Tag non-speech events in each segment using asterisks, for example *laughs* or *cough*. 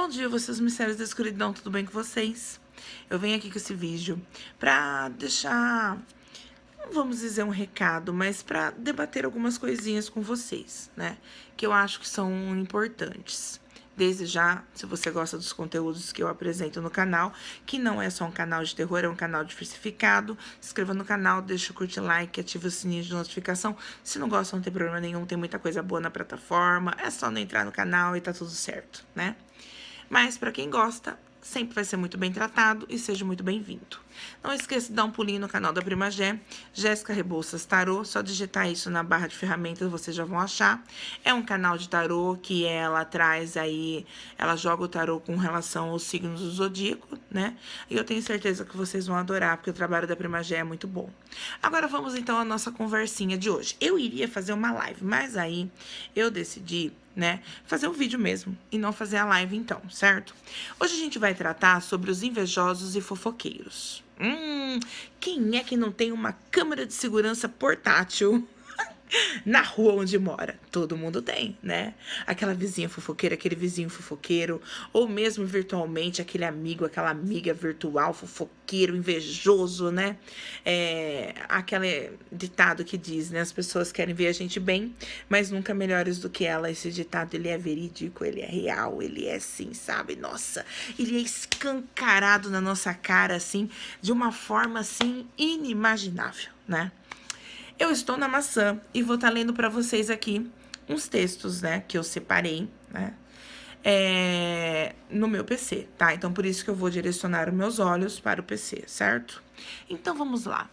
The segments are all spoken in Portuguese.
Bom dia, vocês mistérios da escuridão, tudo bem com vocês? Eu venho aqui com esse vídeo pra deixar, não vamos dizer um recado, mas pra debater algumas coisinhas com vocês, né? Que eu acho que são importantes. Desde já, se você gosta dos conteúdos que eu apresento no canal, que não é só um canal de terror, é um canal diversificado, se inscreva no canal, deixa o curte like, ativa o sininho de notificação. Se não gosta, não tem problema nenhum, tem muita coisa boa na plataforma, é só não entrar no canal e tá tudo certo, né? Mas para quem gosta, sempre vai ser muito bem tratado e seja muito bem-vindo. Não esqueça de dar um pulinho no canal da Prima Gé, Jéssica Rebouças Tarô, só digitar isso na barra de ferramentas, vocês já vão achar. É um canal de tarô que ela traz aí, ela joga o tarô com relação aos signos do zodíaco, né? E eu tenho certeza que vocês vão adorar, porque o trabalho da Prima Gé é muito bom. Agora vamos então à nossa conversinha de hoje. Eu iria fazer uma live, mas aí eu decidi né? Fazer o vídeo mesmo e não fazer a live então, certo? Hoje a gente vai tratar sobre os invejosos e fofoqueiros. Hum, quem é que não tem uma câmera de segurança portátil? *laughs* na rua onde mora. Todo mundo tem, né? Aquela vizinha fofoqueira, aquele vizinho fofoqueiro, ou mesmo virtualmente aquele amigo, aquela amiga virtual, fofoqueiro, invejoso, né? É, aquele é, ditado que diz, né? As pessoas querem ver a gente bem, mas nunca melhores do que ela. Esse ditado, ele é verídico, ele é real, ele é assim, sabe? Nossa, ele é escancarado na nossa cara, assim, de uma forma, assim, inimaginável, né? Eu estou na maçã e vou estar tá lendo para vocês aqui uns textos, né, que eu separei, né, é, no meu PC, tá? Então, por isso que eu vou direcionar os meus olhos para o PC, certo? Então, vamos lá.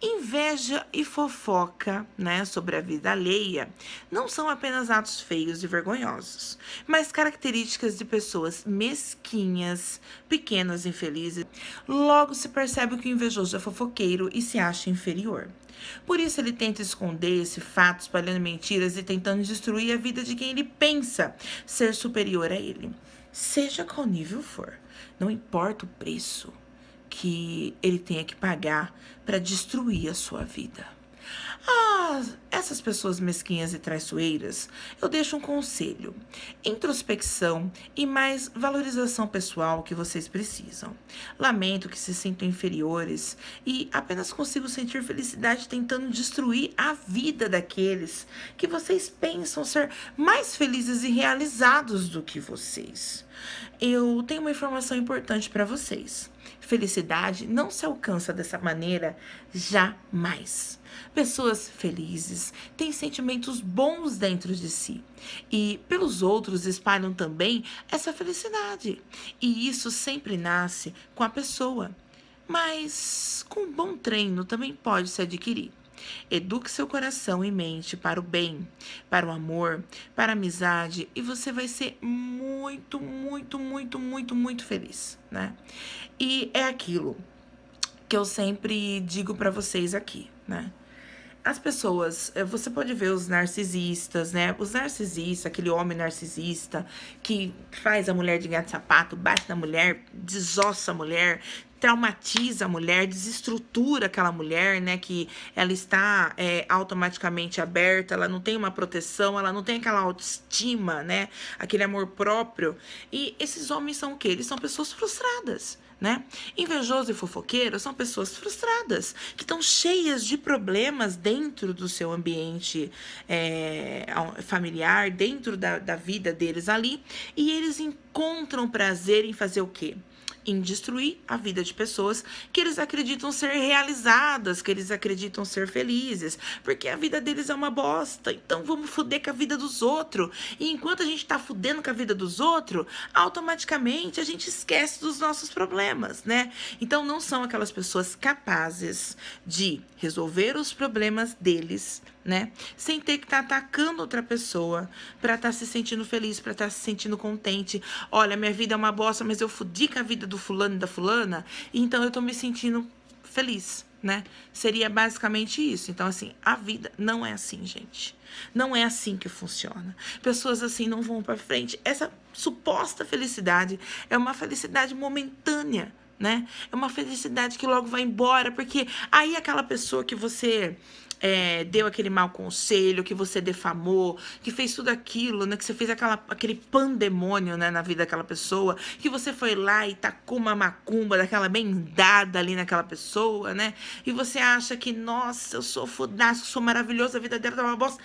Inveja e fofoca, né, sobre a vida alheia, não são apenas atos feios e vergonhosos, mas características de pessoas mesquinhas, pequenas, infelizes. Logo se percebe que o invejoso é fofoqueiro e se acha inferior. Por isso ele tenta esconder esse fato, espalhando mentiras e tentando destruir a vida de quem ele pensa ser superior a ele. Seja qual nível for, não importa o preço que ele tenha que pagar para destruir a sua vida. Ah, essas pessoas mesquinhas e traiçoeiras, eu deixo um conselho: introspecção e mais valorização pessoal que vocês precisam. Lamento que se sintam inferiores e apenas consigo sentir felicidade tentando destruir a vida daqueles que vocês pensam ser mais felizes e realizados do que vocês. Eu tenho uma informação importante para vocês. Felicidade não se alcança dessa maneira jamais. Pessoas felizes têm sentimentos bons dentro de si e pelos outros espalham também essa felicidade. E isso sempre nasce com a pessoa, mas com um bom treino também pode se adquirir. Eduque seu coração e mente para o bem, para o amor, para a amizade e você vai ser muito, muito, muito, muito, muito feliz, né? E é aquilo que eu sempre digo para vocês aqui, né? as pessoas, eh, você pode ver os narcisistas, né? Os narcisistas, aquele homem narcisista que faz a mulher de gato de sapato, bate na mulher, desossa a mulher, traumatiza a mulher, desestrutura aquela mulher, né? Que ela está é, automaticamente aberta, ela não tem uma proteção, ela não tem aquela autoestima, né? Aquele amor próprio. E esses homens são o quê? Eles são pessoas frustradas. Né? Invejoso e fofoqueiro são pessoas frustradas, que estão cheias de problemas dentro do seu ambiente é, familiar, dentro da, da vida deles ali, e eles encontram prazer em fazer o quê? em destruir a vida de pessoas que eles acreditam ser realizadas, que eles acreditam ser felizes, porque a vida deles é uma bosta. Então vamos foder com a vida dos outros. E enquanto a gente tá fudendo com a vida dos outros, automaticamente a gente esquece dos nossos problemas, né? Então não são aquelas pessoas capazes de resolver os problemas deles né? Sem ter que estar tá atacando outra pessoa para estar tá se sentindo feliz, para estar tá se sentindo contente. Olha, minha vida é uma bosta, mas eu fudi com a vida do fulano e da fulana, então eu tô me sentindo feliz, né? Seria basicamente isso. Então, assim, a vida não é assim, gente. Não é assim que funciona. Pessoas assim não vão para frente. Essa suposta felicidade é uma felicidade momentânea. Né? É uma felicidade que logo vai embora, porque aí aquela pessoa que você é, deu aquele mau conselho, que você defamou, que fez tudo aquilo, né? Que você fez aquela, aquele pandemônio né, na vida daquela pessoa, que você foi lá e tacou uma macumba daquela bem dada ali naquela pessoa, né? E você acha que, nossa, eu sou fodaço, sou maravilhoso, a vida dela tá uma bosta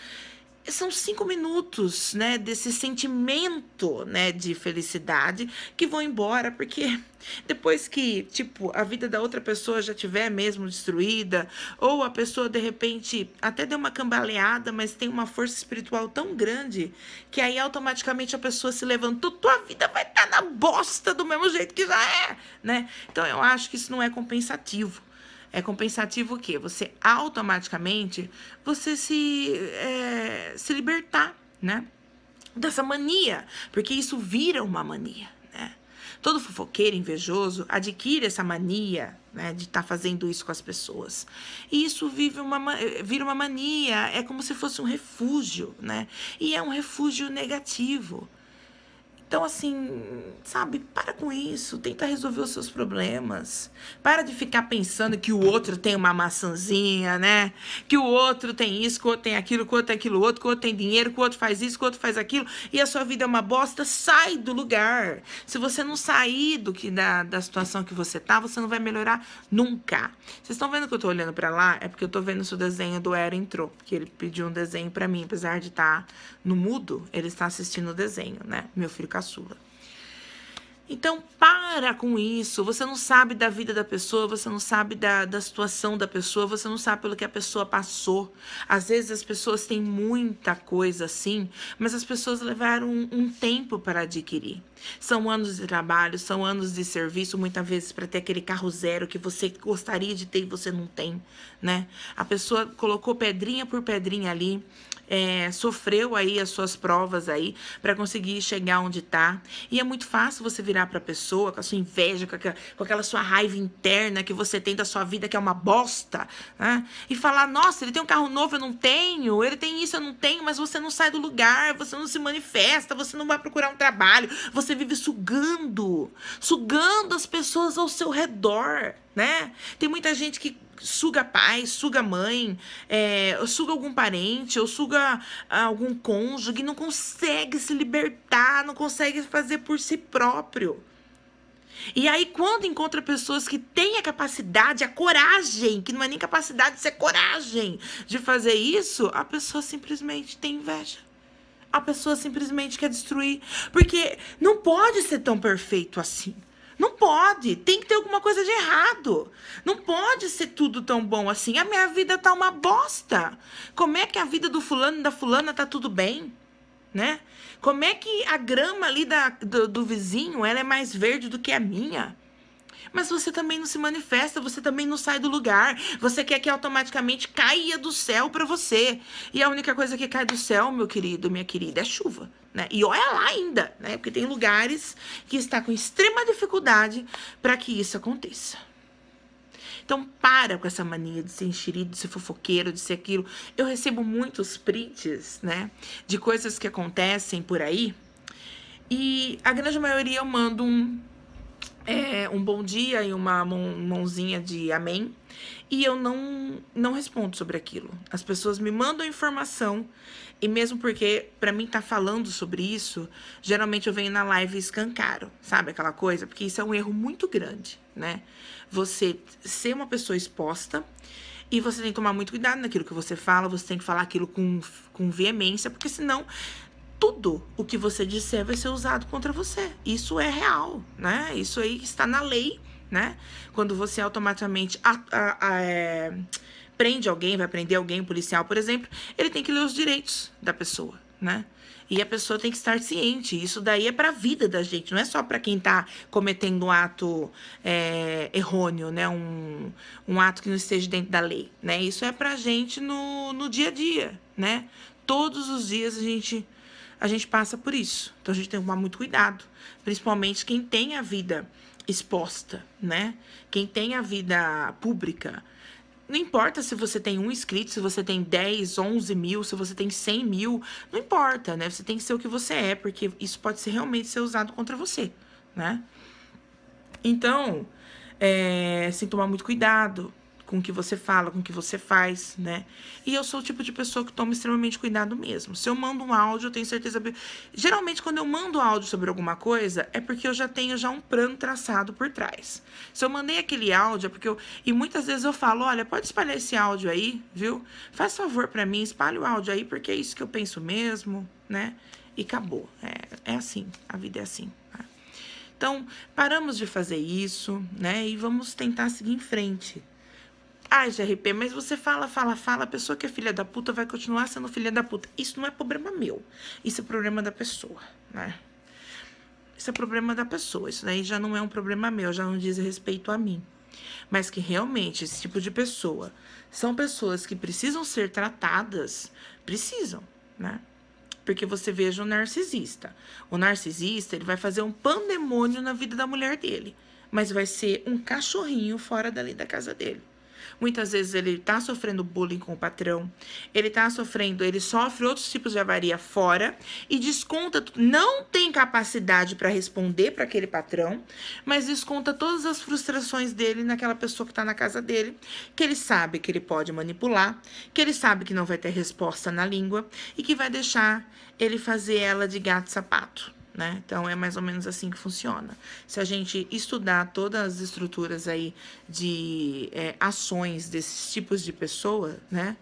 são cinco minutos, né, desse sentimento, né, de felicidade que vão embora, porque depois que, tipo, a vida da outra pessoa já tiver mesmo destruída, ou a pessoa de repente até deu uma cambaleada, mas tem uma força espiritual tão grande que aí automaticamente a pessoa se levantou, tua vida vai estar tá na bosta do mesmo jeito que já é, né? Então eu acho que isso não é compensativo. É compensativo o quê? Você automaticamente, você se, é, se libertar, né? Dessa mania, porque isso vira uma mania, né? Todo fofoqueiro invejoso adquire essa mania né, de estar tá fazendo isso com as pessoas. E isso vive uma, vira uma mania, é como se fosse um refúgio, né? E é um refúgio negativo. Então, assim, sabe, para com isso, tenta resolver os seus problemas. Para de ficar pensando que o outro tem uma maçãzinha, né? Que o outro tem isso, que o outro tem aquilo, que o outro tem aquilo outro, que o outro tem dinheiro, que o outro faz isso, que o outro faz aquilo, e a sua vida é uma bosta, sai do lugar. Se você não sair do que da, da situação que você tá, você não vai melhorar nunca. Vocês estão vendo que eu tô olhando para lá? É porque eu tô vendo se o desenho do Era entrou, porque ele pediu um desenho para mim, apesar de estar tá no mudo, ele está assistindo o desenho, né? Meu filho caçula. Então, para com isso. Você não sabe da vida da pessoa, você não sabe da, da situação da pessoa, você não sabe pelo que a pessoa passou. Às vezes as pessoas têm muita coisa assim, mas as pessoas levaram um, um tempo para adquirir. São anos de trabalho, são anos de serviço, muitas vezes para ter aquele carro zero que você gostaria de ter e você não tem, né? A pessoa colocou pedrinha por pedrinha ali, é, sofreu aí as suas provas aí para conseguir chegar onde tá. E é muito fácil você virar para a pessoa com a sua inveja, com aquela, com aquela, sua raiva interna que você tem da sua vida que é uma bosta, né? E falar: "Nossa, ele tem um carro novo, eu não tenho. Ele tem isso, eu não tenho", mas você não sai do lugar, você não se manifesta, você não vai procurar um trabalho, você vive sugando, sugando as pessoas ao seu redor, né? Tem muita gente que suga pai, suga mãe, é, suga algum parente, ou suga algum cônjuge, não consegue se libertar, não consegue fazer por si próprio. E aí, quando encontra pessoas que têm a capacidade, a coragem, que não é nem capacidade, isso é coragem de fazer isso, a pessoa simplesmente tem inveja. A pessoa simplesmente quer destruir. Porque não pode ser tão perfeito assim. Não pode, tem que ter alguma coisa de errado. Não pode ser tudo tão bom assim. A minha vida tá uma bosta. Como é que a vida do fulano e da fulana tá tudo bem? Né? Como é que a grama ali da, do, do vizinho ela é mais verde do que a minha? Mas você também não se manifesta, você também não sai do lugar. Você quer que automaticamente caia do céu para você. E a única coisa que cai do céu, meu querido, minha querida, é chuva. Né? E olha lá ainda, né? Porque tem lugares que está com extrema dificuldade para que isso aconteça. Então para com essa mania de ser enxerido, de ser fofoqueiro, de ser aquilo. Eu recebo muitos prints, né, de coisas que acontecem por aí. E a grande maioria eu mando um é, um bom dia e uma mãozinha de amém. E eu não, não respondo sobre aquilo. As pessoas me mandam informação. E mesmo porque, para mim, tá falando sobre isso, geralmente eu venho na live e escancaro, sabe? Aquela coisa. Porque isso é um erro muito grande, né? Você ser uma pessoa exposta. E você tem que tomar muito cuidado naquilo que você fala, você tem que falar aquilo com, com veemência, porque senão tudo o que você disser vai ser usado contra você. Isso é real, né? Isso aí está na lei, né? Quando você automaticamente a, a, a, é, prende alguém, vai prender alguém, um policial, por exemplo, ele tem que ler os direitos da pessoa, né? E a pessoa tem que estar ciente. Isso daí é para a vida da gente, não é só para quem está cometendo um ato é, errôneo, né? Um, um ato que não esteja dentro da lei, né? Isso é para a gente no, no dia a dia, né? Todos os dias a gente a gente passa por isso. Então a gente tem que tomar muito cuidado, principalmente quem tem a vida exposta, né? Quem tem a vida pública. Não importa se você tem um inscrito, se você tem 10, 11 mil, se você tem 100 mil, não importa, né? Você tem que ser o que você é, porque isso pode ser realmente ser usado contra você, né? Então, é, eh, sem tomar muito cuidado, com o que você fala, com o que você faz, né? E eu sou o tipo de pessoa que toma extremamente cuidado mesmo. Se eu mando um áudio, eu tenho certeza. Geralmente, quando eu mando áudio sobre alguma coisa, é porque eu já tenho já um plano traçado por trás. Se eu mandei aquele áudio, é porque eu. E muitas vezes eu falo: olha, pode espalhar esse áudio aí, viu? Faz favor para mim, espalhe o áudio aí, porque é isso que eu penso mesmo, né? E acabou. É, é assim, a vida é assim. Né? Então, paramos de fazer isso, né? E vamos tentar seguir em frente. Ai, GRP, mas você fala, fala, fala, a pessoa que é filha da puta vai continuar sendo filha da puta. Isso não é problema meu. Isso é problema da pessoa, né? Isso é problema da pessoa. Isso daí já não é um problema meu, já não é diz respeito a mim. Mas que realmente esse tipo de pessoa são pessoas que precisam ser tratadas, precisam, né? Porque você veja o narcisista. O narcisista, ele vai fazer um pandemônio na vida da mulher dele, mas vai ser um cachorrinho fora dali da casa dele. Muitas vezes ele está sofrendo bullying com o patrão, ele está sofrendo, ele sofre outros tipos de avaria fora e desconta, não tem capacidade para responder para aquele patrão, mas desconta todas as frustrações dele naquela pessoa que está na casa dele, que ele sabe que ele pode manipular, que ele sabe que não vai ter resposta na língua e que vai deixar ele fazer ela de gato sapato. Né? Então é mais ou menos assim que funciona. Se a gente estudar todas as estruturas aí de é, ações desses tipos de pessoa, né?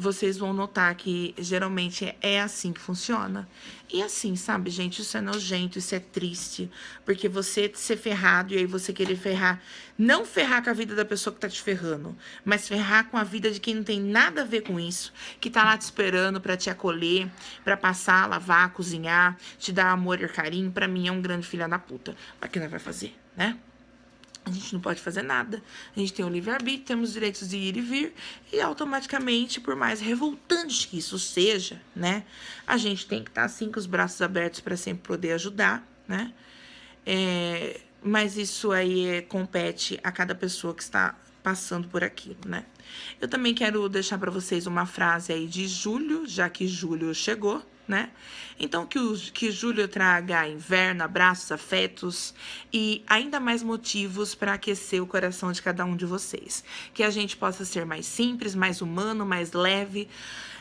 vocês vão notar que geralmente é assim que funciona. E assim, sabe, gente, isso é nojento, isso é triste. Porque você ser ferrado e aí você querer ferrar. Não ferrar com a vida da pessoa que tá te ferrando, mas ferrar com a vida de quem não tem nada a ver com isso, que tá lá te esperando para te acolher, para passar, lavar, cozinhar, te dar amor e carinho. Para mim é um grande filha da puta. Mas que não vai fazer, né? A gente não pode fazer nada. A gente tem o livre-arbítrio, temos direitos de ir e vir, e automaticamente, por mais revoltante que isso seja, né? A gente tem que estar tá, assim com os braços abertos para sempre poder ajudar, né? É, mas isso aí é, compete a cada pessoa que está passando por aquilo, né? Eu também quero deixar para vocês uma frase aí de julho, já que julho chegou né? Então que, o, que julho traga inverno, abraços, afetos e ainda mais motivos para aquecer o coração de cada um de vocês. Que a gente possa ser mais simples, mais humano, mais leve,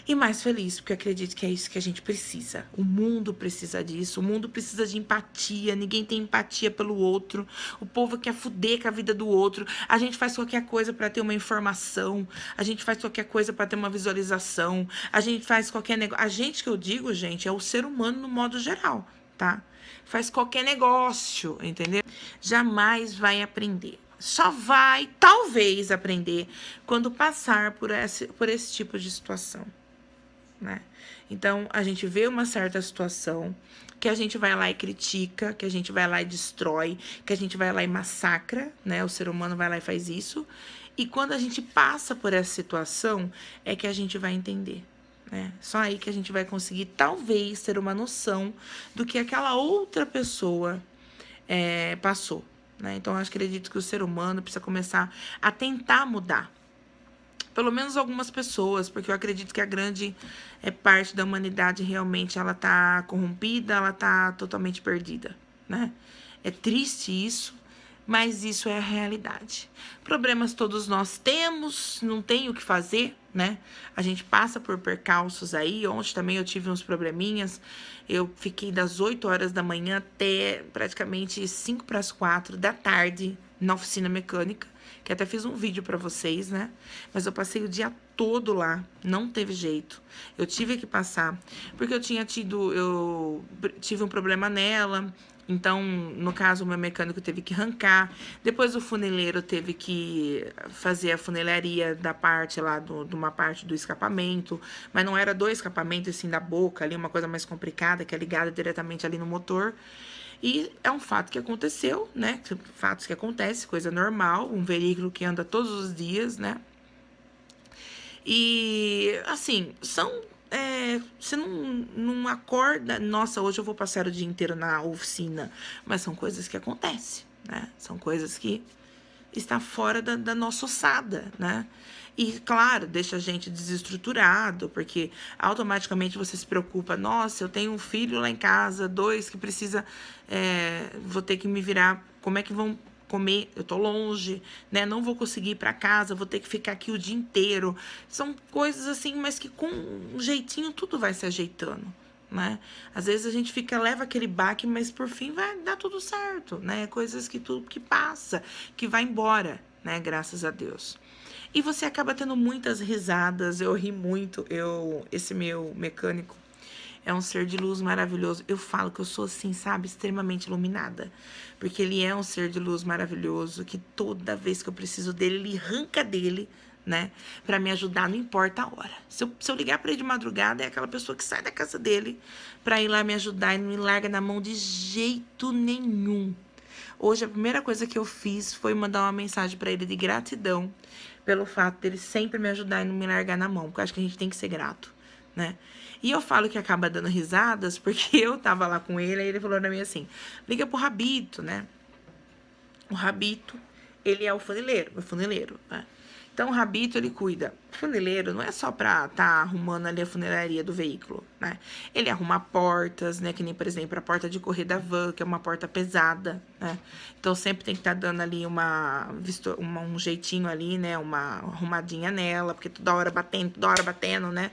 e mais feliz, porque eu acredito que é isso que a gente precisa. O mundo precisa disso, o mundo precisa de empatia, ninguém tem empatia pelo outro. O povo quer fuder com a vida do outro. A gente faz qualquer coisa para ter uma informação, a gente faz qualquer coisa para ter uma visualização, a gente faz qualquer negócio. A gente que eu digo, gente, é o ser humano no modo geral, tá? Faz qualquer negócio, entendeu? Jamais vai aprender só vai, talvez, aprender quando passar por esse, por esse tipo de situação né? Então, a gente vê uma certa situação que a gente vai lá e critica, que a gente vai lá e destrói, que a gente vai lá e massacra, né? O ser humano vai lá e faz isso. E quando a gente passa por essa situação, é que a gente vai entender. Né? Só aí que a gente vai conseguir, talvez, ter uma noção do que aquela outra pessoa é, passou. Né? Então, eu acredito que o ser humano precisa começar a tentar mudar pelo menos algumas pessoas, porque eu acredito que a grande é, parte da humanidade realmente ela tá corrompida, ela tá totalmente perdida, né? É triste isso, mas isso é a realidade. Problemas todos nós temos, não tem o que fazer, né? A gente passa por percalços aí. Ontem também eu tive uns probleminhas. Eu fiquei das 8 horas da manhã até praticamente 5 para as 4 da tarde na oficina mecânica, que até fiz um vídeo para vocês, né? Mas eu passei o dia todo lá, não teve jeito. Eu tive que passar, porque eu tinha tido, eu tive um problema nela, então, no caso, o meu mecânico teve que arrancar. Depois o funileiro teve que fazer a funilaria da parte lá, do, de uma parte do escapamento. Mas não era do escapamento, assim, sim da boca ali, uma coisa mais complicada, que é ligada diretamente ali no motor. E é um fato que aconteceu, né? Fatos que acontecem, coisa normal, um veículo que anda todos os dias, né? E, assim, são é, você não, não acorda, nossa, hoje eu vou passar o dia inteiro na oficina. Mas são coisas que acontecem, né? São coisas que está fora da, da nossa ossada, né? E, claro, deixa a gente desestruturado, porque automaticamente você se preocupa. Nossa, eu tenho um filho lá em casa, dois que precisa. É, vou ter que me virar. Como é que vão comer, eu tô longe, né? Não vou conseguir ir para casa, vou ter que ficar aqui o dia inteiro. São coisas assim, mas que com um jeitinho tudo vai se ajeitando, né? Às vezes a gente fica leva aquele baque, mas por fim vai dar tudo certo, né? Coisas que tudo que passa, que vai embora, né? Graças a Deus. E você acaba tendo muitas risadas. Eu ri muito. Eu, esse meu mecânico é um ser de luz maravilhoso. Eu falo que eu sou assim, sabe, extremamente iluminada, porque ele é um ser de luz maravilhoso que toda vez que eu preciso dele, ele arranca dele né? Para me ajudar, não importa a hora. Se eu, se eu ligar para ele de madrugada, é aquela pessoa que sai da casa dele para ir lá me ajudar e não me larga na mão de jeito nenhum. Hoje a primeira coisa que eu fiz foi mandar uma mensagem para ele de gratidão pelo fato dele sempre me ajudar e não me largar na mão, porque eu acho que a gente tem que ser grato, né? E eu falo que acaba dando risadas, *laughs* porque eu tava lá com ele, aí ele falou pra mim assim: liga pro Rabito, né? O Rabito, ele é o funileiro, o funileiro, né? Então, o rabito ele cuida. O funileiro não é só para estar tá arrumando ali a funilaria do veículo, né? Ele arruma portas, né? Que nem, por exemplo, a porta de correr da van, que é uma porta pesada, né? Então, sempre tem que estar tá dando ali uma, uma, um jeitinho ali, né? Uma arrumadinha nela, porque toda hora batendo, toda hora batendo, né?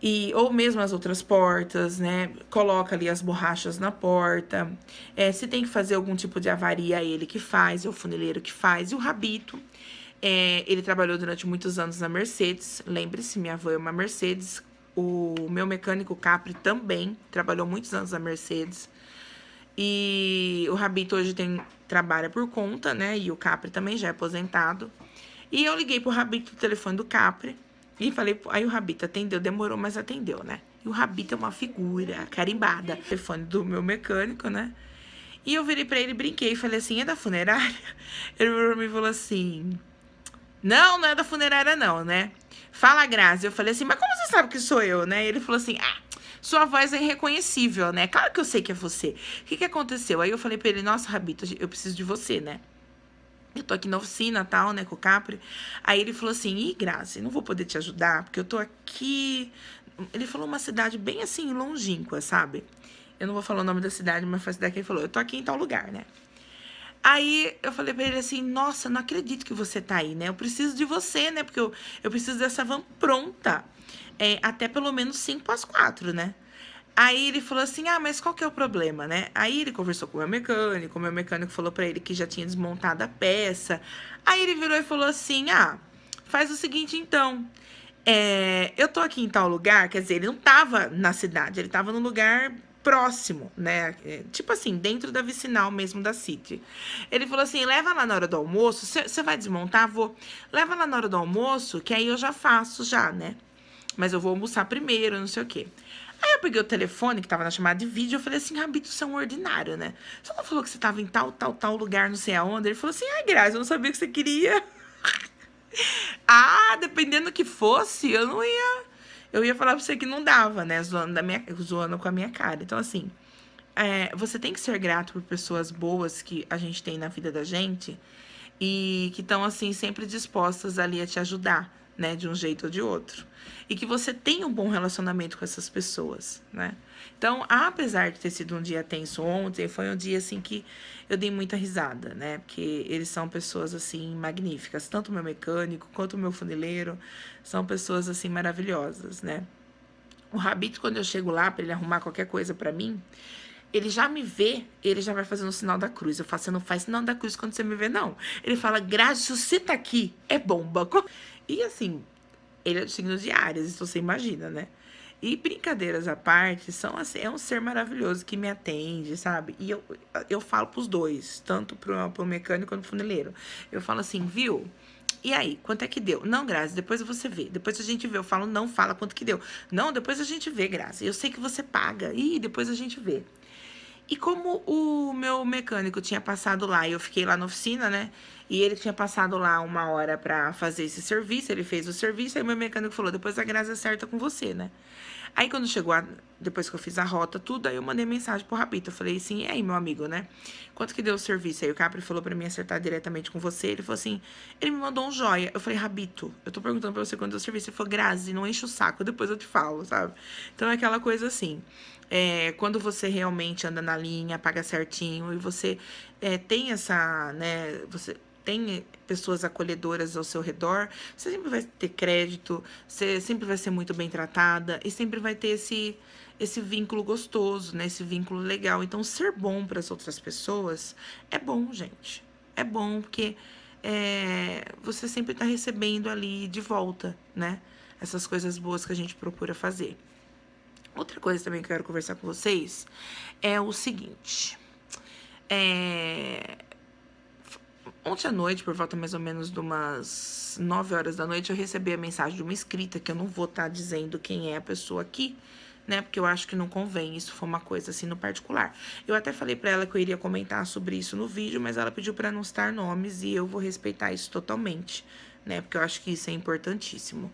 e ou mesmo as outras portas, né? Coloca ali as borrachas na porta. É, se tem que fazer algum tipo de avaria, é ele que faz, é o funileiro que faz, e o rabito, é, ele trabalhou durante muitos anos na Mercedes. Lembre-se, minha avó é uma Mercedes. O meu mecânico Capri também trabalhou muitos anos na Mercedes. E o Rabito hoje tem, trabalha por conta, né? E o Capri também já é aposentado. E eu liguei pro Rabito o telefone do Capri. E falei, aí o Rabito atendeu, demorou, mas atendeu, né? E o Rabito é uma figura carimbada. Telefone do meu mecânico, né? E eu virei pra ele, brinquei, e falei assim, é da funerária? *laughs* Ele me falou assim, não, não é da funerária, não, né? Fala, Grazi. Eu falei assim, mas como você sabe que sou eu, né? Ele falou assim, ah, sua voz é irreconhecível, né? Claro que eu sei que é você. O que, que aconteceu? Aí eu falei pra ele, nossa, Rabito, eu preciso de você, né? Eu tô aqui na oficina, tal, né, com o Capri. Aí ele falou assim, ih, Grazi, não vou poder te ajudar, porque eu tô aqui... Ele falou uma cidade bem, assim, longínqua, sabe? Eu não vou falar o nome da cidade, mas faz a que ele falou. Eu tô aqui em tal lugar, né? Aí eu falei pra ele assim: Nossa, não acredito que você tá aí, né? Eu preciso de você, né? Porque eu, eu preciso dessa van pronta é, até pelo menos 5 às 4, né? Aí ele falou assim: Ah, mas qual que é o problema, né? Aí ele conversou com o meu mecânico, o meu mecânico falou para ele que já tinha desmontado a peça. Aí ele virou e falou assim: Ah, faz o seguinte então. É, eu tô aqui em tal lugar, quer dizer, ele não tava na cidade, ele tava num lugar próximo, né? É, tipo assim, dentro da vicinal mesmo da City. Ele falou assim: leva lá na hora do almoço, você vai desmontar? Vou. Leva lá na hora do almoço, que aí eu já faço, já, né? Mas eu vou almoçar primeiro, não sei o quê. Aí eu peguei o telefone que tava na chamada de vídeo, eu falei assim, Rabito, são é um ordinário, né? Você não falou que você tava em tal, tal, tal lugar, não sei aonde? Ele falou assim, ai, Graça, eu não sabia o que você queria. *laughs* ah, dependendo do que fosse, eu não ia eu ia falar pra você que não dava, né? Zoando, da minha, zoando com a minha cara. Então, assim, é, você tem que ser grato por pessoas boas que a gente tem na vida da gente e que estão, assim, sempre dispostas ali a te ajudar né, de um jeito ou de outro. E que você tenha um bom relacionamento com essas pessoas, né? Então, apesar de ter sido um dia tenso ontem, foi um dia assim que eu dei muita risada, né? Porque eles são pessoas assim magníficas, tanto o meu mecânico quanto o meu funileiro, são pessoas assim maravilhosas, né? O Rabito, quando eu chego lá para ele arrumar qualquer coisa para mim, ele já me vê, ele já vai fazendo o sinal da cruz. Eu falo, você não faz sinal da cruz quando você me vê, não. Ele fala, Grazi, se você tá aqui, é bomba. E assim, ele é do signo de Áries, isso você imagina, né? E brincadeiras à parte, são assim, é um ser maravilhoso que me atende, sabe? E eu, eu falo pros dois, tanto pro, pro mecânico quanto pro funileiro. Eu falo assim, viu? E aí, quanto é que deu? Não, Grazi, depois você vê. Depois a gente vê. Eu falo, não, fala quanto que deu. Não, depois a gente vê, Grazi. Eu sei que você paga. E depois a gente vê. E como o meu mecânico tinha passado lá e eu fiquei lá na oficina, né? E ele tinha passado lá uma hora para fazer esse serviço, ele fez o serviço, aí meu mecânico falou: depois a Grazi acerta com você, né? Aí quando chegou, a... depois que eu fiz a rota, tudo, aí eu mandei mensagem pro Rabito. Eu falei assim, e aí, meu amigo, né? Quanto que deu o serviço? Aí o Capri falou para mim acertar diretamente com você. Ele falou assim, ele me mandou um joia. Eu falei, Rabito, eu tô perguntando pra você quanto deu o serviço. Ele falou, Grazi, não enche o saco, depois eu te falo, sabe? Então é aquela coisa assim. É, quando você realmente anda na linha, paga certinho e você é, tem essa, né? Você tem pessoas acolhedoras ao seu redor, você sempre vai ter crédito, você sempre vai ser muito bem tratada e sempre vai ter esse esse vínculo gostoso, né? Esse vínculo legal. Então, ser bom para as outras pessoas é bom, gente. É bom porque é, você sempre está recebendo ali de volta, né? Essas coisas boas que a gente procura fazer. Outra coisa também que eu quero conversar com vocês é o seguinte. É, ontem à noite, por volta mais ou menos de umas 9 horas da noite, eu recebi a mensagem de uma escrita, que eu não vou estar tá dizendo quem é a pessoa aqui, né? Porque eu acho que não convém, isso foi uma coisa assim no particular. Eu até falei para ela que eu iria comentar sobre isso no vídeo, mas ela pediu para não citar nomes e eu vou respeitar isso totalmente, né? Porque eu acho que isso é importantíssimo.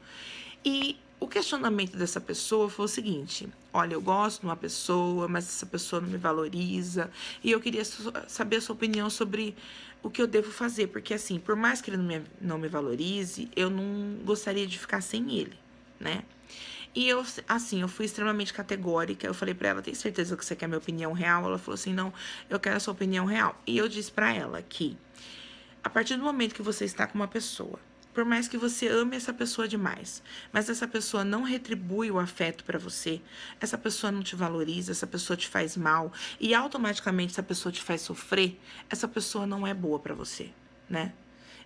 E o questionamento dessa pessoa foi o seguinte: olha, eu gosto de uma pessoa, mas essa pessoa não me valoriza, e eu queria saber a sua opinião sobre o que eu devo fazer, porque assim, por mais que ele não me, não me valorize, eu não gostaria de ficar sem ele, né? E eu, assim, eu fui extremamente categórica. Eu falei para ela: tem certeza que você quer minha opinião real? Ela falou assim: não, eu quero a sua opinião real. E eu disse para ela que a partir do momento que você está com uma pessoa por mais que você ame essa pessoa demais, mas essa pessoa não retribui o afeto para você, essa pessoa não te valoriza, essa pessoa te faz mal e automaticamente essa pessoa te faz sofrer, essa pessoa não é boa para você, né?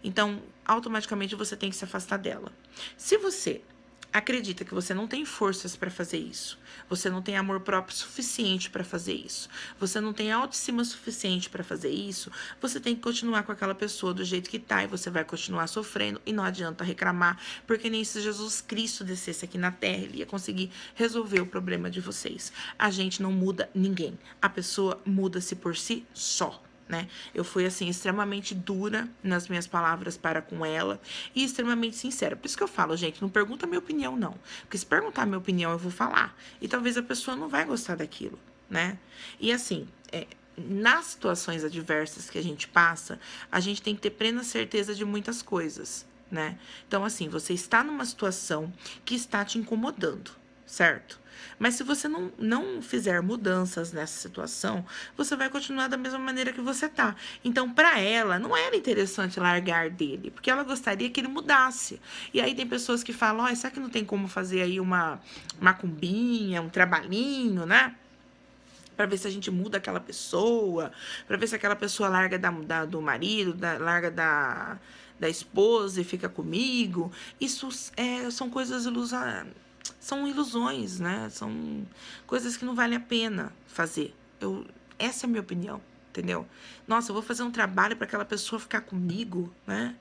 Então, automaticamente você tem que se afastar dela. Se você Acredita que você não tem forças para fazer isso. Você não tem amor próprio suficiente para fazer isso. Você não tem autoestima suficiente para fazer isso. Você tem que continuar com aquela pessoa do jeito que tá e você vai continuar sofrendo e não adianta reclamar, porque nem se Jesus Cristo descesse aqui na terra, ele ia conseguir resolver o problema de vocês. A gente não muda ninguém. A pessoa muda-se por si só né? Eu fui, assim, extremamente dura nas minhas palavras para com ela e extremamente sincera. Por isso que eu falo, gente, não pergunta a minha opinião, não. Porque se perguntar a minha opinião, eu vou falar. E talvez a pessoa não vai gostar daquilo, né? E assim, é, nas situações adversas que a gente passa, a gente tem que ter plena certeza de muitas coisas, né? Então, assim, você está numa situação que está te incomodando certo? Mas se você não, não fizer mudanças nessa situação, você vai continuar da mesma maneira que você tá. Então, para ela, não era interessante largar dele, porque ela gostaria que ele mudasse. E aí tem pessoas que falam, ó, oh, será que não tem como fazer aí uma macumbinha, um trabalhinho, né? para ver se a gente muda aquela pessoa, para ver se aquela pessoa larga da, da do marido, da, larga da, da esposa e fica comigo. Isso é, são coisas ilusórias são ilusões, né? São coisas que não vale a pena fazer. Eu, essa é a minha opinião, entendeu? Nossa, eu vou fazer um trabalho para aquela pessoa ficar comigo, né?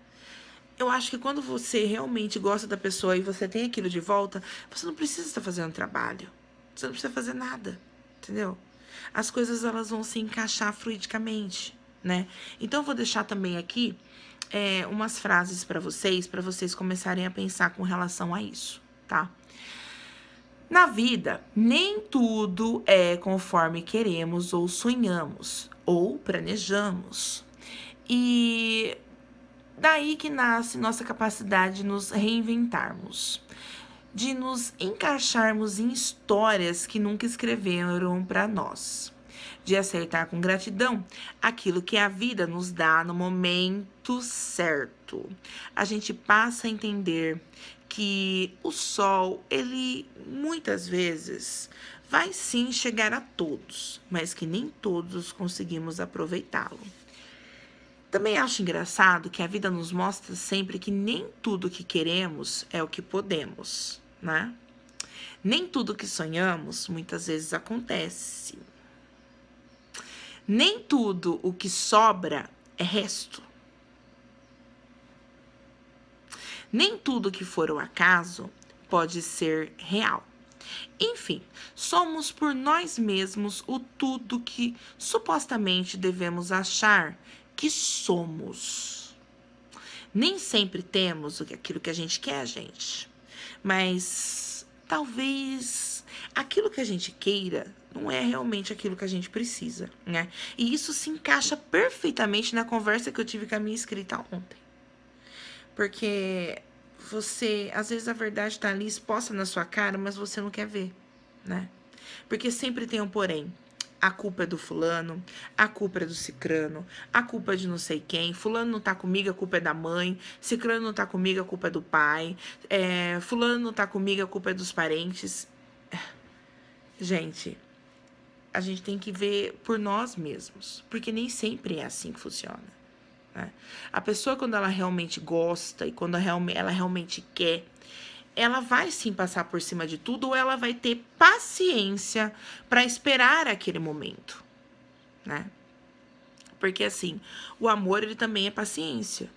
Eu acho que quando você realmente gosta da pessoa e você tem aquilo de volta, você não precisa estar fazendo trabalho. Você não precisa fazer nada, entendeu? As coisas elas vão se encaixar fluidicamente, né? Então eu vou deixar também aqui é, umas frases para vocês, para vocês começarem a pensar com relação a isso, tá? Na vida, nem tudo é conforme queremos ou sonhamos ou planejamos. E daí que nasce nossa capacidade de nos reinventarmos, de nos encaixarmos em histórias que nunca escreveram para nós, de aceitar com gratidão aquilo que a vida nos dá no momento certo. A gente passa a entender que o sol, ele muitas vezes vai sim chegar a todos, mas que nem todos conseguimos aproveitá-lo. Também acho engraçado que a vida nos mostra sempre que nem tudo que queremos é o que podemos, né? Nem tudo que sonhamos muitas vezes acontece. Nem tudo o que sobra é resto. Nem tudo que for o acaso pode ser real. Enfim, somos por nós mesmos o tudo que supostamente devemos achar que somos. Nem sempre temos aquilo que a gente quer, gente, mas talvez aquilo que a gente queira não é realmente aquilo que a gente precisa, né? E isso se encaixa perfeitamente na conversa que eu tive com a minha escrita ontem. Porque você, às vezes a verdade está ali exposta na sua cara, mas você não quer ver, né? Porque sempre tem um porém. A culpa é do fulano, a culpa é do cicrano, a culpa é de não sei quem, fulano não tá comigo, a culpa é da mãe, cicrano não tá comigo, a culpa é do pai, é, fulano não tá comigo, a culpa é dos parentes. *sighs* Gente, a gente tem que ver por nós mesmos, porque nem sempre é assim que funciona. Né? A pessoa, quando ela realmente gosta e quando ela realmente quer, ela vai sim passar por cima de tudo ou ela vai ter paciência para esperar aquele momento, né? Porque assim, o amor ele também é paciência.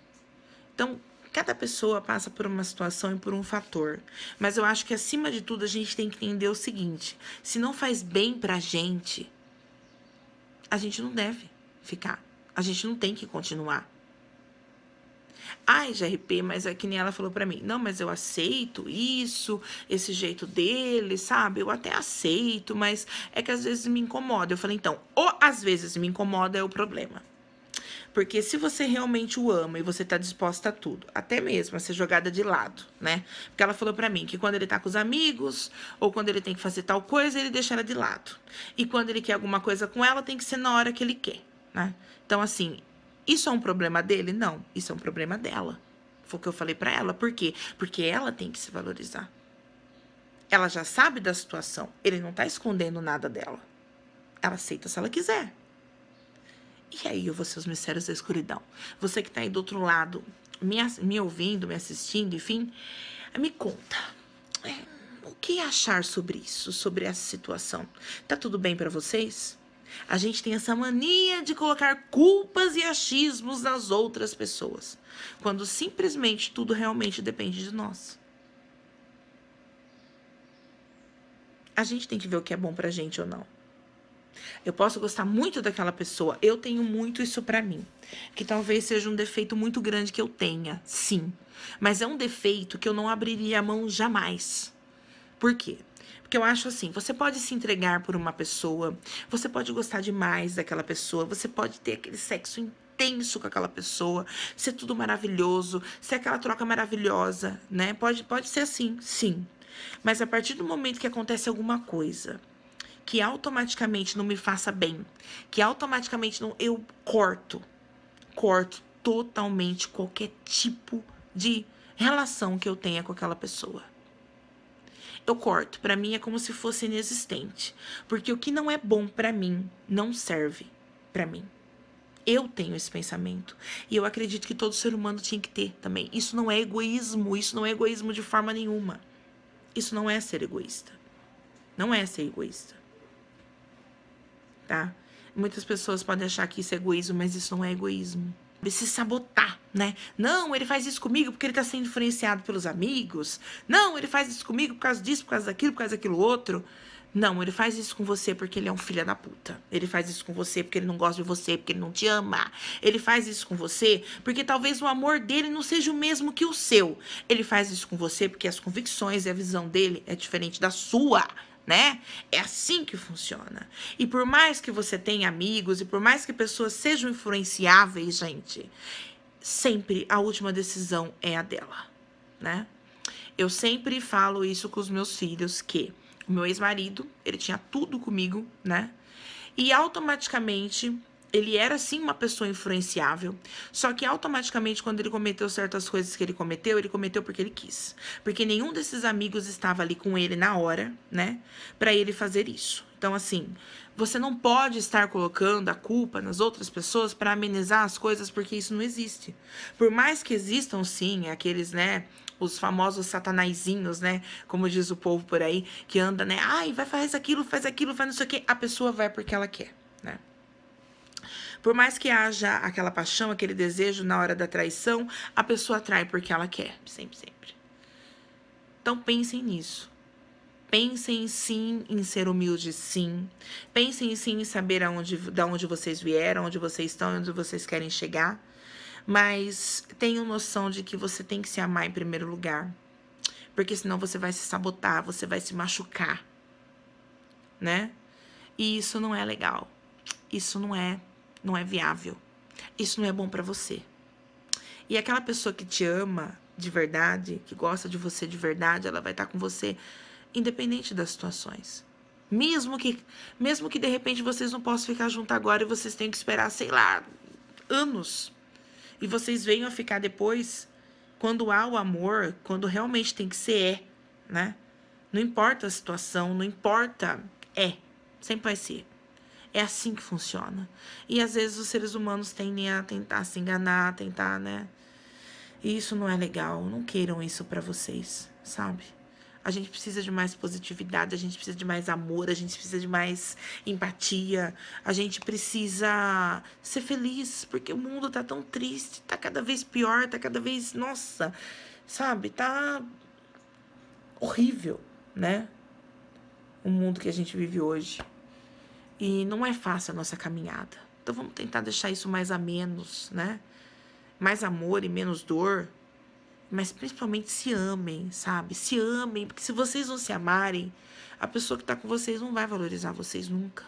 Então, cada pessoa passa por uma situação e por um fator, mas eu acho que acima de tudo a gente tem que entender o seguinte: se não faz bem pra gente, a gente não deve ficar. A gente não tem que continuar. Ai, GRP, mas é que nem ela falou para mim. Não, mas eu aceito isso, esse jeito dele, sabe? Eu até aceito, mas é que às vezes me incomoda. Eu falei, então, ou às vezes me incomoda é o problema. Porque se você realmente o ama e você tá disposta a tudo, até mesmo a ser jogada de lado, né? Porque ela falou para mim que quando ele tá com os amigos ou quando ele tem que fazer tal coisa, ele deixa ela de lado. E quando ele quer alguma coisa com ela, tem que ser na hora que ele quer. Né? Então, assim, isso é um problema dele? Não, isso é um problema dela. Foi o que eu falei para ela. Por quê? Porque ela tem que se valorizar. Ela já sabe da situação. Ele não tá escondendo nada dela. Ela aceita se ela quiser. E aí eu vou ser os mistérios da escuridão. Você que tá aí do outro lado, me, me ouvindo, me assistindo, enfim, me conta. É, o que achar sobre isso, sobre essa situação? Tá tudo bem para vocês? A gente tem essa mania de colocar culpas e achismos nas outras pessoas, quando simplesmente tudo realmente depende de nós. A gente tem que ver o que é bom pra gente ou não. Eu posso gostar muito daquela pessoa, eu tenho muito isso para mim, que talvez seja um defeito muito grande que eu tenha, sim, mas é um defeito que eu não abriria a mão jamais. Por quê? Porque eu acho assim, você pode se entregar por uma pessoa, você pode gostar demais daquela pessoa, você pode ter aquele sexo intenso com aquela pessoa, ser tudo maravilhoso, ser aquela troca maravilhosa, né? Pode, pode ser assim, sim. Mas a partir do momento que acontece alguma coisa que automaticamente não me faça bem, que automaticamente não eu corto, corto totalmente qualquer tipo de relação que eu tenha com aquela pessoa eu corto. Para mim é como se fosse inexistente, porque o que não é bom para mim não serve para mim. Eu tenho esse pensamento. E eu acredito que todo ser humano tinha que ter também. Isso não é egoísmo, isso não é egoísmo de forma nenhuma. Isso não é ser egoísta. Não é ser egoísta. Tá? Muitas pessoas podem achar que isso é egoísmo, mas isso não é egoísmo se sabotar, né? Não, ele faz isso comigo porque ele tá sendo influenciado pelos amigos. Não, ele faz isso comigo por causa disso, por causa daquilo, por causa daquilo outro. Não, ele faz isso com você porque ele é um filho da puta. Ele faz isso com você porque ele não gosta de você, porque ele não te ama. Ele faz isso com você porque talvez o amor dele não seja o mesmo que o seu. Ele faz isso com você porque as convicções e a visão dele é diferente da sua né? É assim que funciona. E por mais que você tenha amigos e por mais que pessoas sejam influenciáveis, gente, sempre a última decisão é a dela, né? Eu sempre falo isso com os meus filhos que o meu ex-marido, ele tinha tudo comigo, né? E automaticamente ele era sim uma pessoa influenciável, só que automaticamente quando ele cometeu certas coisas que ele cometeu, ele cometeu porque ele quis, porque nenhum desses amigos estava ali com ele na hora, né, para ele fazer isso. Então assim, você não pode estar colocando a culpa nas outras pessoas para amenizar as coisas porque isso não existe. Por mais que existam sim aqueles, né, os famosos satanaizinhos, né? Como diz o povo por aí, que anda, né? Ai, vai, faz aquilo, faz aquilo, faz não sei o quê. A pessoa vai porque ela quer, né? Por mais que haja aquela paixão, aquele desejo na hora da traição, a pessoa trai porque ela quer, sempre, sempre. Então pensem nisso. Pensem sim em ser humilde sim. Pensem sim em saber aonde, da onde vocês vieram, onde vocês estão, onde vocês querem chegar. Mas tenham noção de que você tem que se amar em primeiro lugar. Porque senão você vai se sabotar, você vai se machucar. Né? E isso não é legal. Isso não é não é viável. Isso não é bom para você. E aquela pessoa que te ama de verdade, que gosta de você de verdade, ela vai estar tá com você independente das situações. Mesmo que mesmo que de repente vocês não possam ficar junto agora e vocês tenham que esperar, sei lá, anos. E vocês venham a ficar depois, quando há o amor, quando realmente tem que ser é, né? Não importa a situação, não importa, é, sempre vai ser. É assim que funciona. E às vezes os seres humanos tendem a tentar se enganar, tentar, né? E isso não é legal. Não queiram isso para vocês, sabe? A gente precisa de mais positividade, a gente precisa de mais amor, a gente precisa de mais empatia, a gente precisa ser feliz, porque o mundo tá tão triste, tá cada vez pior, tá cada vez, nossa, sabe, tá horrível, né? O mundo que a gente vive hoje. E não é fácil a nossa caminhada. Então vamos tentar deixar isso mais a menos, né? Mais amor e menos dor. Mas principalmente se amem, sabe? Se amem, porque se vocês não se amarem, a pessoa que tá com vocês não vai valorizar vocês nunca.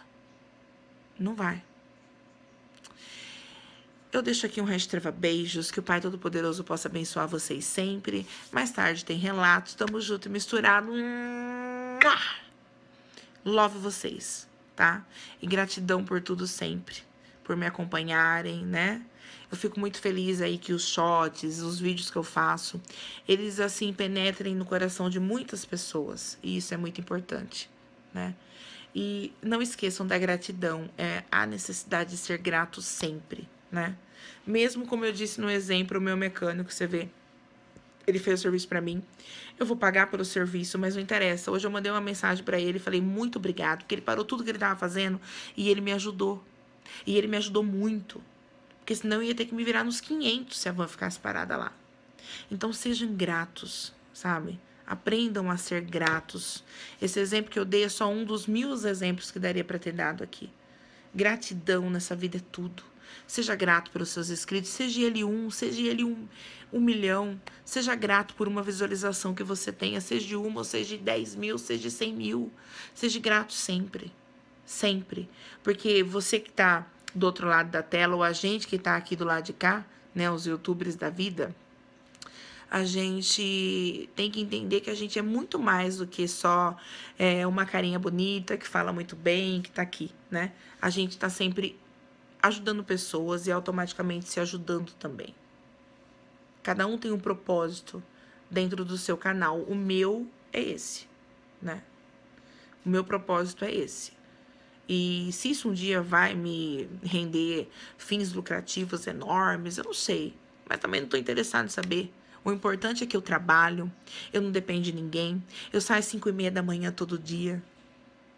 Não vai. Eu deixo aqui um hashtag beijos, que o Pai Todo-Poderoso possa abençoar vocês sempre. Mais tarde tem relatos, tamo junto e misturado. Love vocês tá? E gratidão por tudo sempre, por me acompanharem, né? Eu fico muito feliz aí que os shots, os vídeos que eu faço, eles assim penetrem no coração de muitas pessoas, e isso é muito importante, né? E não esqueçam da gratidão, é a necessidade de ser grato sempre, né? Mesmo como eu disse no exemplo, o meu mecânico, você vê, ele fez o serviço para mim. Eu vou pagar pelo serviço, mas não interessa. Hoje eu mandei uma mensagem para ele, falei muito obrigado, porque ele parou tudo que ele estava fazendo e ele me ajudou. E ele me ajudou muito. Porque senão eu ia ter que me virar nos 500 se a van ficasse parada lá. Então sejam gratos, sabe? Aprendam a ser gratos. Esse exemplo que eu dei é só um dos mil exemplos que daria para ter dado aqui. Gratidão nessa vida é tudo. Seja grato pelos seus inscritos, seja ele um, seja ele um, um milhão. Seja grato por uma visualização que você tenha, seja de uma, ou seja de 10 mil, seja de 100 mil. Seja grato sempre. Sempre. Porque você que está do outro lado da tela, ou a gente que está aqui do lado de cá, né, os youtubers da vida, a gente tem que entender que a gente é muito mais do que só é, uma carinha bonita que fala muito bem, que tá aqui, né? A gente tá sempre ajudando pessoas e automaticamente se ajudando também. Cada um tem um propósito dentro do seu canal. O meu é esse, né? O meu propósito é esse. E se isso um dia vai me render fins lucrativos enormes, eu não sei. Mas também não estou interessado em saber. O importante é que eu trabalho, eu não dependo de ninguém. Eu saio às 5 e meia da manhã todo dia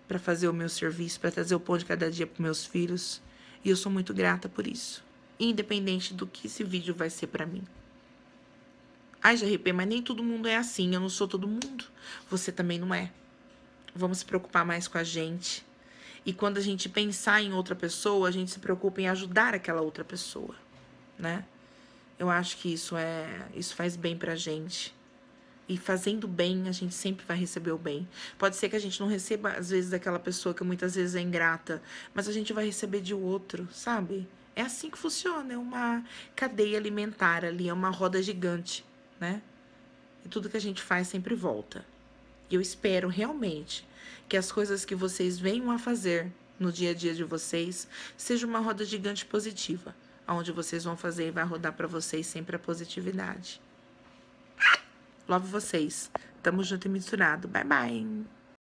para fazer o meu serviço, para trazer o pão de cada dia para meus filhos. E eu sou muito grata por isso, independente do que esse vídeo vai ser para mim. Ai, GRP, mas nem todo mundo é assim, eu não sou todo mundo. Você também não é. Vamos se preocupar mais com a gente. E quando a gente pensar em outra pessoa, a gente se preocupa em ajudar aquela outra pessoa, né? Eu acho que isso é, isso faz bem pra gente. E fazendo bem, a gente sempre vai receber o bem. Pode ser que a gente não receba, às vezes, daquela pessoa que muitas vezes é ingrata, mas a gente vai receber de outro, sabe? É assim que funciona, é uma cadeia alimentar ali, é uma roda gigante, né? E tudo que a gente faz sempre volta. E eu espero realmente que as coisas que vocês venham a fazer no dia a dia de vocês seja uma roda gigante positiva, onde vocês vão fazer e vai rodar para vocês sempre a positividade. Love vocês. Tamo junto e misturado. Bye, bye.